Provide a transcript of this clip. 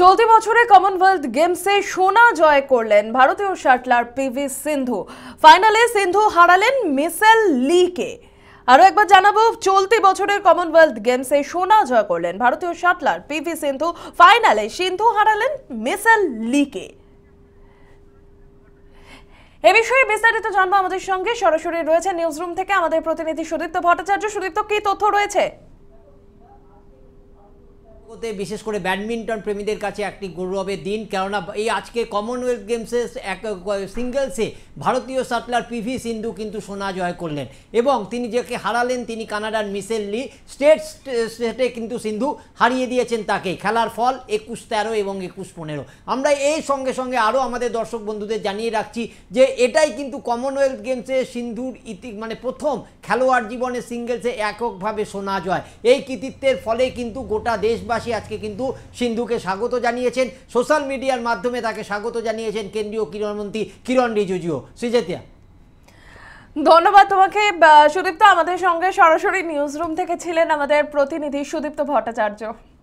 চলতি বছরে কমনওয়েলথ গেমসে সোনা জয় করলেন ভারতীয় শাটলার পিভি সিন্ধু ফাইনালে সিন্ধু হারালেন মিসেল লিকে আরও একবার জানাবো চলতি বছরের কমনওয়েলথ গেমসে সোনা জয় করলেন ভারতীয় শাটলার পিভি সিন্ধু ফাইনালে সিন্ধু হারালেন মিসেল লিকে এ বিষয়ে বিস্তারিত জানবো আমাদের সঙ্গে সরাসরি রয়েছে নিউজরুম থেকে আমাদের প্রতিনিধি সুদীপ্ত ভট্টাচার্য সুদীপ্ত কি তথ্য রয়েছে জগতে বিশেষ করে ব্যাডমিন্টন প্রেমীদের কাছে একটি গৌরবের দিন কেননা এই আজকে কমনওয়েলথ গেমসে এক সিঙ্গলসে ভারতীয় সাটলার পিভি সিন্ধু কিন্তু সোনা জয় করলেন এবং তিনি যাকে হারালেন তিনি কানাডার মিসেল লি স্টেট স্টেটে কিন্তু সিন্ধু হারিয়ে দিয়েছেন তাকে খেলার ফল একুশ তেরো এবং একুশ পনেরো আমরা এই সঙ্গে সঙ্গে আরও আমাদের দর্শক বন্ধুদের জানিয়ে রাখছি যে এটাই কিন্তু কমনওয়েলথ গেমসে সিন্ধুর ইতি মানে প্রথম খেলোয়াড় জীবনে সিঙ্গলসে এককভাবে সোনা জয় এই কৃতিত্বের ফলে কিন্তু গোটা দেশবাসী দেশবাসী আজকে কিন্তু সিন্ধুকে স্বাগত জানিয়েছেন সোশ্যাল মিডিয়ার মাধ্যমে তাকে স্বাগত জানিয়েছেন কেন্দ্রীয় ক্রীড়ামন্ত্রী কিরণ রিজিজুও সৃজেতিয়া ধন্যবাদ তোমাকে সুদীপ্ত আমাদের সঙ্গে সরাসরি নিউজরুম থেকে ছিলেন আমাদের প্রতিনিধি সুদীপ্ত ভট্টাচার্য